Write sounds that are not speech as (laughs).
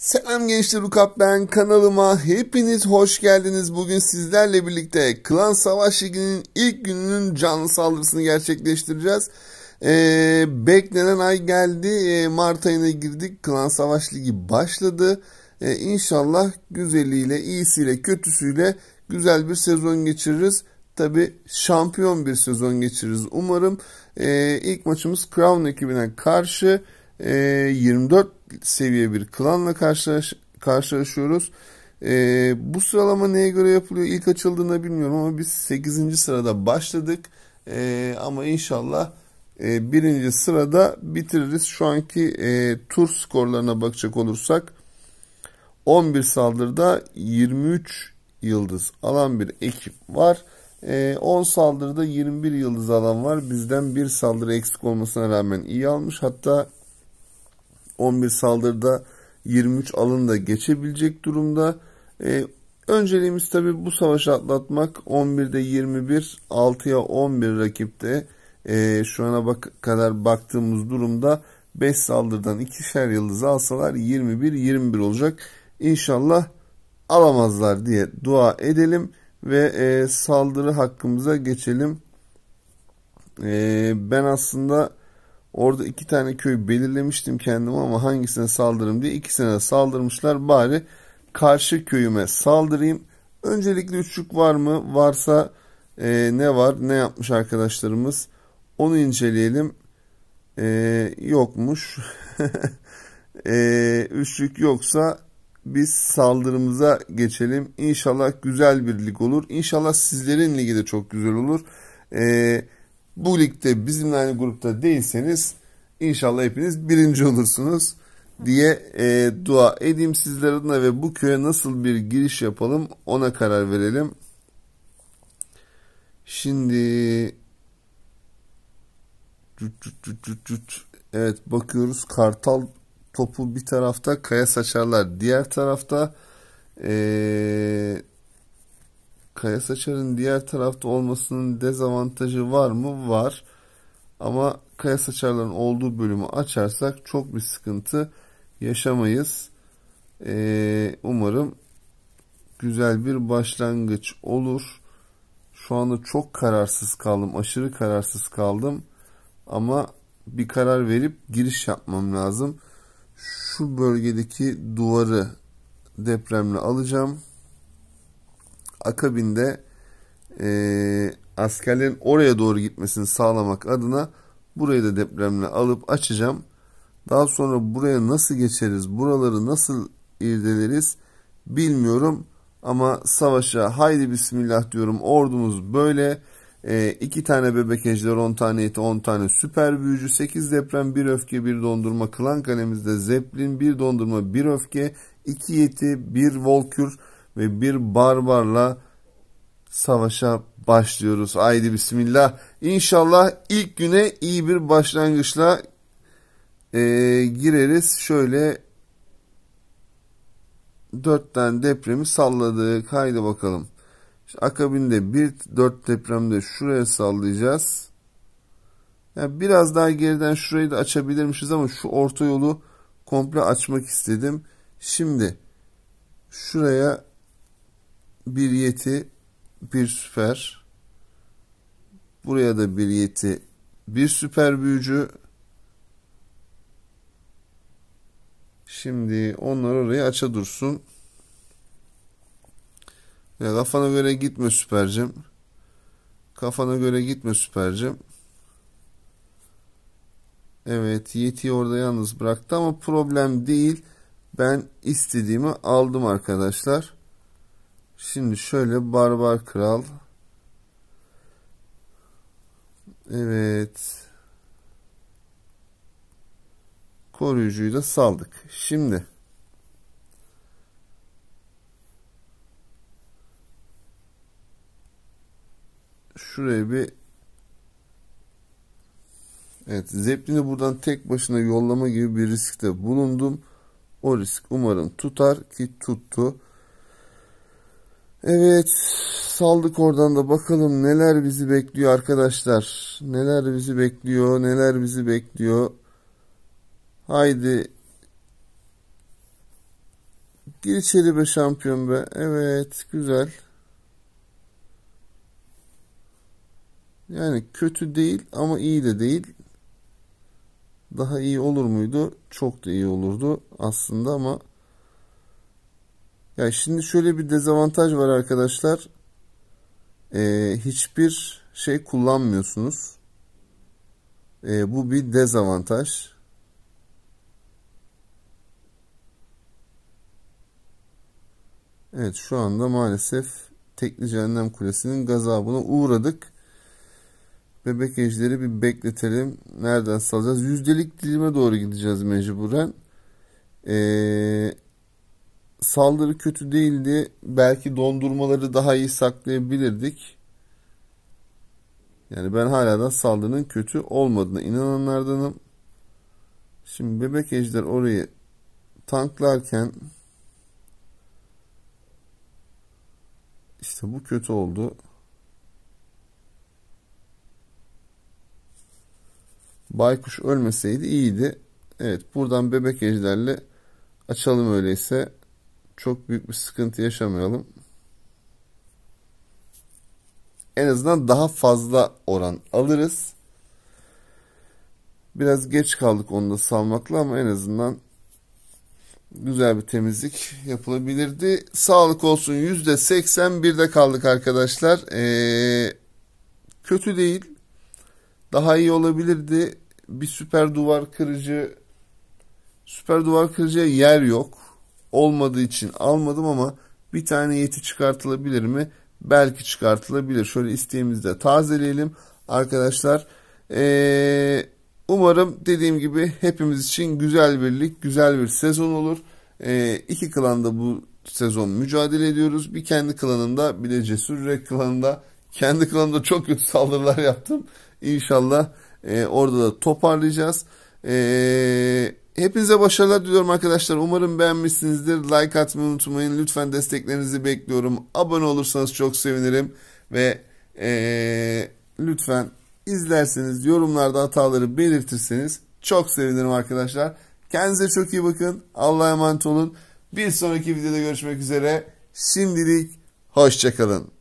Selam gençler Ukap ben kanalıma hepiniz hoş geldiniz. Bugün sizlerle birlikte Klan Savaş Ligi'nin ilk gününün canlı saldırısını gerçekleştireceğiz. Ee, beklenen ay geldi. Ee, Mart ayına girdik. Klan Savaş Ligi başladı. Ee, inşallah güzeliyle, iyisiyle, kötüsüyle güzel bir sezon geçiririz. Tabi şampiyon bir sezon geçiririz umarım. Ee, ilk maçımız Crown ekibine karşı e, ee, 24 seviye bir klanla karşılaş, karşılaşıyoruz. E, bu sıralama neye göre yapılıyor? ilk açıldığında bilmiyorum ama biz 8. sırada başladık. E, ama inşallah e, birinci sırada bitiririz. Şu anki e, tur skorlarına bakacak olursak 11 saldırıda 23 yıldız alan bir ekip var. 10 saldırıda 21 yıldız alan var. Bizden bir saldırı eksik olmasına rağmen iyi almış. Hatta 11 saldırıda 23 alın da geçebilecek durumda. E, önceliğimiz tabi bu savaşı atlatmak. 11'de 21, 6'ya 11 rakipte. E, şu ana bak kadar baktığımız durumda 5 saldırıdan 2'şer yıldız alsalar 21-21 olacak. İnşallah alamazlar diye dua edelim ve e, saldırı hakkımıza geçelim. E, ben aslında Orada iki tane köy belirlemiştim kendim ama hangisine saldırırım diye ikisine de saldırmışlar. Bari karşı köyüme saldırayım. Öncelikle üçlük var mı? Varsa e, ne var? Ne yapmış arkadaşlarımız? Onu inceleyelim. E, yokmuş. (laughs) e, üçlük yoksa biz saldırımıza geçelim. İnşallah güzel bir lig olur. İnşallah sizlerin ligi de çok güzel olur. Eee bu ligde bizimle aynı grupta değilseniz inşallah hepiniz birinci olursunuz diye e, dua edeyim sizler adına ve bu köye nasıl bir giriş yapalım ona karar verelim. Şimdi evet bakıyoruz Kartal topu bir tarafta Kaya Saçarlar diğer tarafta ee, Kaya Saçar'ın diğer tarafta olmasının dezavantajı var mı? Var. Ama Kaya Saçar'ların olduğu bölümü açarsak çok bir sıkıntı yaşamayız. Ee, umarım güzel bir başlangıç olur. Şu anda çok kararsız kaldım. Aşırı kararsız kaldım. Ama bir karar verip giriş yapmam lazım. Şu bölgedeki duvarı depremle alacağım akabinde e, askerlerin oraya doğru gitmesini sağlamak adına burayı da depremle alıp açacağım. Daha sonra buraya nasıl geçeriz, buraları nasıl irdeleriz bilmiyorum. Ama savaşa haydi bismillah diyorum ordumuz böyle. E, iki tane bebek ejder, on tane eti, on tane süper büyücü, sekiz deprem, bir öfke, bir dondurma, klan kalemizde zeplin, bir dondurma, bir öfke, iki yeti, bir volkür, ve bir barbarla savaşa başlıyoruz. Haydi bismillah. İnşallah ilk güne iyi bir başlangıçla e, gireriz. Şöyle dörtten depremi salladık. Haydi bakalım. İşte akabinde bir dört depremde şuraya sallayacağız. Yani biraz daha geriden şurayı da açabilirmişiz ama şu orta yolu komple açmak istedim. Şimdi şuraya bir yeti bir süper. Buraya da bir yeti bir süper büyücü. Şimdi onlar orayı aça dursun. Ya kafana göre gitme süpercim. Kafana göre gitme süpercim. Evet Yeti orada yalnız bıraktı ama problem değil. Ben istediğimi aldım arkadaşlar. Şimdi şöyle barbar kral. Evet. Koruyucuyu da saldık. Şimdi. Şuraya bir Evet, Zeppelin'i buradan tek başına yollama gibi bir riskte bulundum. O risk umarım tutar ki tuttu. Evet saldık oradan da bakalım neler bizi bekliyor arkadaşlar. Neler bizi bekliyor neler bizi bekliyor. Haydi. Gir içeri be şampiyon be. Evet güzel. Yani kötü değil ama iyi de değil. Daha iyi olur muydu? Çok da iyi olurdu aslında ama yani şimdi şöyle bir dezavantaj var arkadaşlar. Ee, hiçbir şey kullanmıyorsunuz. Ee, bu bir dezavantaj. Evet şu anda maalesef Tekli Cehennem Kulesi'nin gazabına uğradık. Bebek ejderi bir bekletelim. Nereden salacağız? Yüzdelik dilime doğru gideceğiz mecburen. Eee saldırı kötü değildi. Belki dondurmaları daha iyi saklayabilirdik. Yani ben hala da saldırının kötü olmadığına inananlardanım. Şimdi bebek ejder orayı tanklarken işte bu kötü oldu. Baykuş ölmeseydi iyiydi. Evet buradan bebek ejderle açalım öyleyse çok büyük bir sıkıntı yaşamayalım. En azından daha fazla oran alırız. Biraz geç kaldık onu da salmakla ama en azından güzel bir temizlik yapılabilirdi. Sağlık olsun %81'de kaldık arkadaşlar. Ee, kötü değil. Daha iyi olabilirdi. Bir süper duvar kırıcı süper duvar kırıcıya yer yok olmadığı için almadım ama bir tane yeti çıkartılabilir mi? Belki çıkartılabilir. Şöyle isteğimizi de tazeleyelim. Arkadaşlar ee, umarım dediğim gibi hepimiz için güzel birlik güzel bir sezon olur. E, iki klanda bu sezon mücadele ediyoruz. Bir kendi klanında bir de Cesur Yürek klanında. Kendi klanında çok kötü saldırılar yaptım. İnşallah e, orada da toparlayacağız. Eee Hepinize başarılar diliyorum arkadaşlar. Umarım beğenmişsinizdir. Like atmayı unutmayın. Lütfen desteklerinizi bekliyorum. Abone olursanız çok sevinirim. Ve ee, lütfen izlerseniz, yorumlarda hataları belirtirseniz çok sevinirim arkadaşlar. Kendinize çok iyi bakın. Allah'a emanet olun. Bir sonraki videoda görüşmek üzere. Şimdilik hoşçakalın.